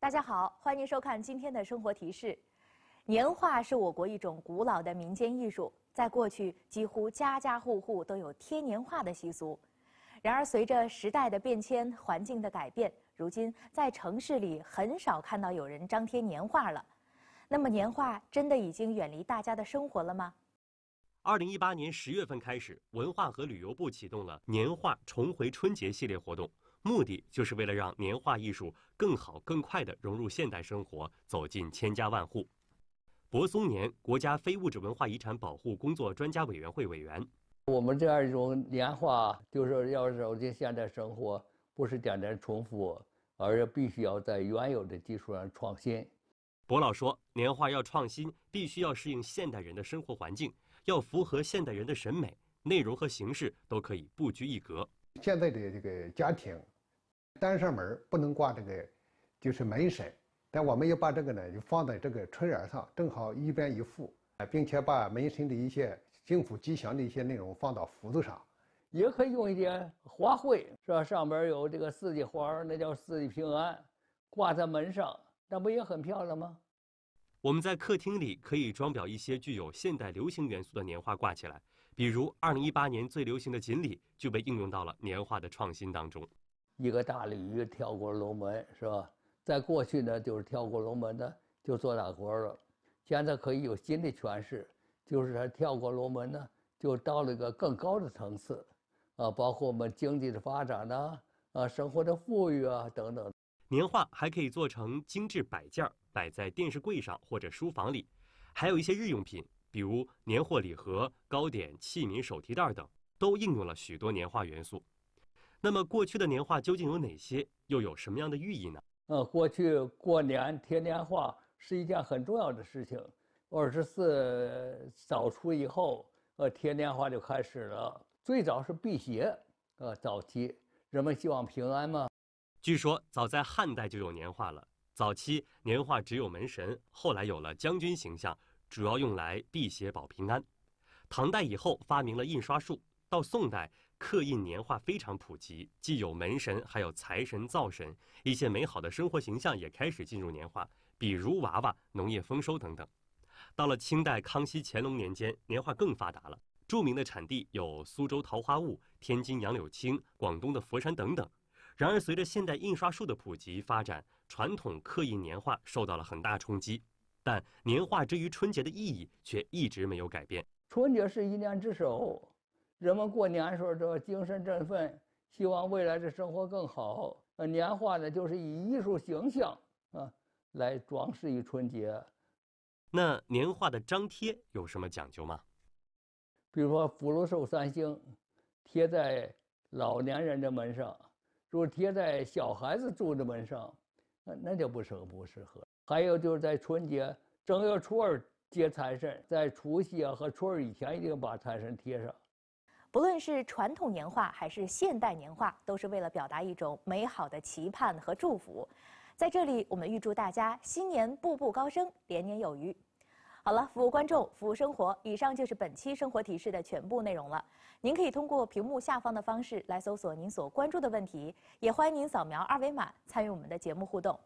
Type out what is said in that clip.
大家好，欢迎您收看今天的生活提示。年画是我国一种古老的民间艺术，在过去几乎家家户户都有贴年画的习俗。然而，随着时代的变迁、环境的改变，如今在城市里很少看到有人张贴年画了。那么，年画真的已经远离大家的生活了吗？二零一八年十月份开始，文化和旅游部启动了“年画重回春节”系列活动。目的就是为了让年画艺术更好、更快地融入现代生活，走进千家万户。柏松年，国家非物质文化遗产保护工作专家委员会委员。我们这样一种年画，就是要走进现代生活，不是简单重复，而是必须要在原有的基础上创新。柏老说，年画要创新，必须要适应现代人的生活环境，要符合现代人的审美，内容和形式都可以不拘一格。现在的这个家庭。单扇门不能挂这个，就是门神，但我们要把这个呢，就放在这个春联上，正好一边一副并且把门神的一些幸福吉祥的一些内容放到福字上，也可以用一点花卉，是吧？上边有这个四季花，那叫四季平安，挂在门上，那不也很漂亮吗？我们在客厅里可以装裱一些具有现代流行元素的年画挂起来，比如二零一八年最流行的锦鲤就被应用到了年画的创新当中。一个大鲤鱼跳过龙门，是吧？在过去呢，就是跳过龙门呢，就做大官了。现在可以有新的诠释，就是它跳过龙门呢，就到了一个更高的层次，啊，包括我们经济的发展呢，啊，生活的富裕啊等等。年画还可以做成精致摆件儿，摆在电视柜上或者书房里，还有一些日用品，比如年货礼盒、糕点、器皿、手提袋等，都应用了许多年画元素。那么，过去的年画究竟有哪些，又有什么样的寓意呢？呃，过去过年贴年画是一件很重要的事情。二十四早出以后，呃，贴年画就开始了。最早是辟邪，呃，早期人们希望平安嘛。据说，早在汉代就有年画了。早期年画只有门神，后来有了将军形象，主要用来辟邪保平安。唐代以后，发明了印刷术。到宋代，刻印年画非常普及，既有门神，还有财神、灶神，一些美好的生活形象也开始进入年画，比如娃娃、农业丰收等等。到了清代，康熙、乾隆年间，年画更发达了，著名的产地有苏州桃花坞、天津杨柳青、广东的佛山等等。然而，随着现代印刷术的普及发展，传统刻印年画受到了很大冲击，但年画之于春节的意义却一直没有改变。春节是一年之首。人们过年时候，这精神振奋，希望未来的生活更好。呃，年画呢，就是以艺术形象啊来装饰于春节。那年画的张贴有什么讲究吗？比如说，福禄寿三星贴在老年人的门上，果贴在小孩子住的门上，那那就不适合。不适合。还有就是在春节正月初二接财神，在除夕啊和初二以前，一定把财神贴上。不论是传统年画还是现代年画，都是为了表达一种美好的期盼和祝福。在这里，我们预祝大家新年步步高升，连年有余。好了，服务观众，服务生活。以上就是本期生活提示的全部内容了。您可以通过屏幕下方的方式来搜索您所关注的问题，也欢迎您扫描二维码参与我们的节目互动。